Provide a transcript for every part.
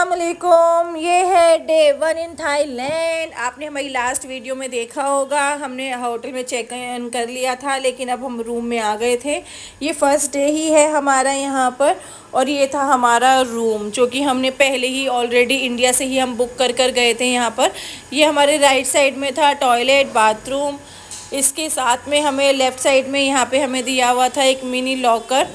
असलकुम ये है डे वन इन थाईलैंड आपने हमारी लास्ट वीडियो में देखा होगा हमने होटल में चेक इन कर लिया था लेकिन अब हम रूम में आ गए थे ये फ़र्स्ट डे ही है हमारा यहाँ पर और ये था हमारा रूम जो कि हमने पहले ही ऑलरेडी इंडिया से ही हम बुक कर कर गए थे यहाँ पर ये हमारे राइट साइड में था टॉयलेट बाथरूम इसके साथ में हमें लेफ़्ट साइड में यहाँ पर हमें दिया हुआ था एक मिनी लॉकर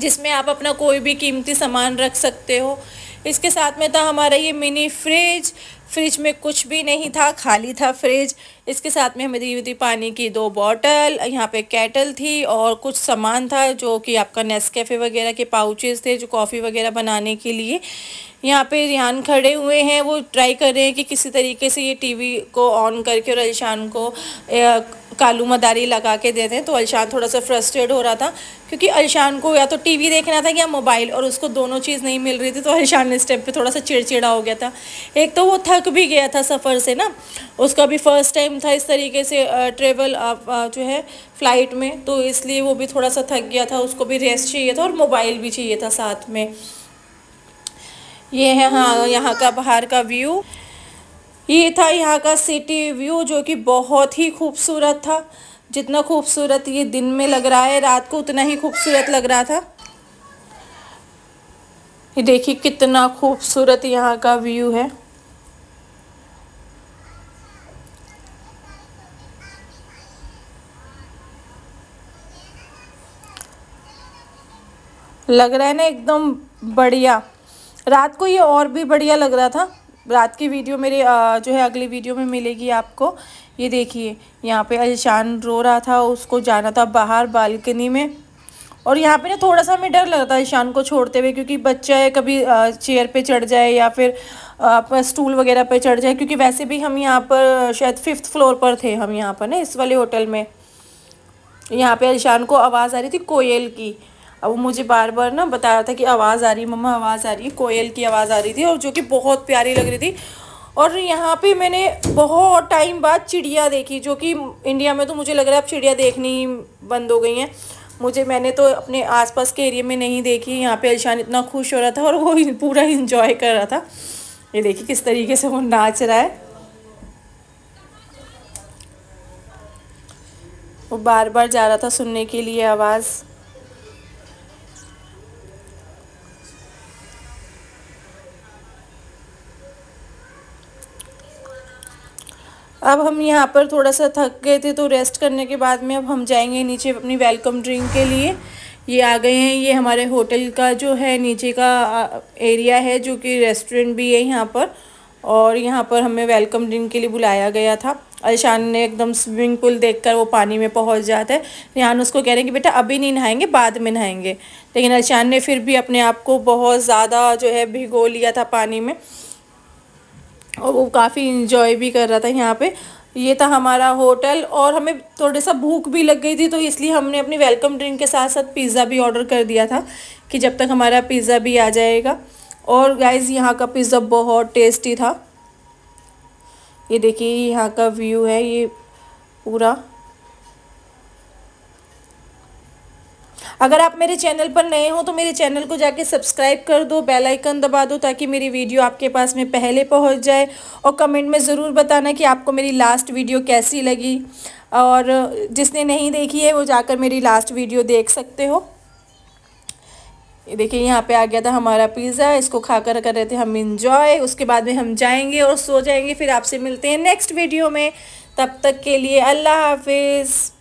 जिसमें आप अपना कोई भी कीमती सामान रख सकते हो इसके साथ में था हमारा ये मिनी फ्रिज फ्रिज में कुछ भी नहीं था खाली था फ्रिज इसके साथ में हमें दी हुई थी पानी की दो बॉटल यहाँ पे कैटल थी और कुछ सामान था जो कि आपका नेस्कैफ़े वगैरह के पाउचेस थे जो कॉफ़ी वगैरह बनाने के लिए यहाँ पे रियान खड़े हुए हैं वो ट्राई कर रहे हैं कि किसी तरीके से ये टीवी को ऑन करके और अलशान को कालू मदारी लगा के देते हैं तो अलशान थोड़ा सा फ्रस्ट्रेट हो रहा था क्योंकि अलशान को या तो टीवी देखना था या मोबाइल और उसको दोनों चीज़ नहीं मिल रही थी तो अलशान इस टाइम पे थोड़ा सा चिड़चिड़ा हो गया था एक तो वो थक थक भी गया था सफ़र से ना उसका भी फर्स्ट टाइम था इस तरीके से ट्रेवल जो है फ़्लाइट में तो इसलिए वो भी थोड़ा सा थक गया था उसको भी रेस्ट चाहिए था और मोबाइल भी चाहिए था साथ में ये है हाँ यहाँ का बाहर का व्यू ये था यहाँ का सिटी व्यू जो कि बहुत ही खूबसूरत था जितना खूबसूरत ये दिन में लग रहा है रात को उतना ही खूबसूरत लग रहा था ये देखिए कितना खूबसूरत यहाँ का व्यू है लग रहा है ना एकदम बढ़िया रात को ये और भी बढ़िया लग रहा था रात की वीडियो मेरे जो है अगली वीडियो में मिलेगी आपको ये देखिए यहाँ पे अलशान रो रहा था उसको जाना था बाहर बालकनी में और यहाँ पे ना थोड़ा सा हमें डर लगा था ईशान को छोड़ते हुए क्योंकि बच्चा है कभी चेयर पे चढ़ जाए या फिर स्टूल वगैरह पे चढ़ जाए क्योंकि वैसे भी हम यहाँ पर शायद फिफ्थ फ्लोर पर थे हम यहाँ पर ना इस वाले होटल में यहाँ पे ईशान को आवाज़ आ रही थी कोयल की अब वो मुझे बार बार ना बता रहा था कि आवाज़ आ रही है मम्मा आवाज़ आ रही है कोयल की आवाज़ आ रही थी और जो कि बहुत प्यारी लग रही थी और यहाँ पे मैंने बहुत टाइम बाद चिड़िया देखी जो कि इंडिया में तो मुझे लग रहा है अब चिड़िया देखनी बंद हो गई हैं मुझे मैंने तो अपने आसपास के एरिया में नहीं देखी यहाँ पे अलशान इतना खुश हो रहा था और वो पूरा इन्जॉय कर रहा था ये देखिए किस तरीके से वो नाच रहा है वो बार बार जा रहा था सुनने के लिए आवाज़ अब हम यहाँ पर थोड़ा सा थक गए थे तो रेस्ट करने के बाद में अब हम जाएंगे नीचे अपनी वेलकम ड्रिंक के लिए ये आ गए हैं ये हमारे होटल का जो है नीचे का एरिया है जो कि रेस्टोरेंट भी है यहाँ पर और यहाँ पर हमें वेलकम ड्रिंक के लिए बुलाया गया था अलशान ने एकदम स्विमिंग पूल देखकर वो पानी में पहुँच जाता है रिहान उसको कह रहे हैं कि बेटा अभी नहीं नहाएंगे बाद में नहाएंगे लेकिन अलशान ने फिर भी अपने आप को बहुत ज़्यादा जो है भिगो लिया था पानी में और वो काफ़ी इन्जॉय भी कर रहा था यहाँ पे ये था हमारा होटल और हमें थोड़े सा भूख भी लग गई थी तो इसलिए हमने अपनी वेलकम ड्रिंक के साथ साथ पिज़्ज़ा भी ऑर्डर कर दिया था कि जब तक हमारा पिज़्ज़ा भी आ जाएगा और गाइज़ यहाँ का पिज़्ज़ा बहुत टेस्टी था ये देखिए यहाँ का व्यू है ये पूरा अगर आप मेरे चैनल पर नए हो तो मेरे चैनल को जाके सब्सक्राइब कर दो बेल आइकन दबा दो ताकि मेरी वीडियो आपके पास में पहले पहुंच जाए और कमेंट में ज़रूर बताना कि आपको मेरी लास्ट वीडियो कैसी लगी और जिसने नहीं देखी है वो जाकर मेरी लास्ट वीडियो देख सकते हो ये देखिए यहाँ पे आ गया था हमारा पिज़्ज़ा इसको खाकर कर रहे थे हम इंजॉय उसके बाद में हम जाएंगे और सो जाएंगे फिर आपसे मिलते हैं नेक्स्ट वीडियो में तब तक के लिए अल्लाह हाफिज़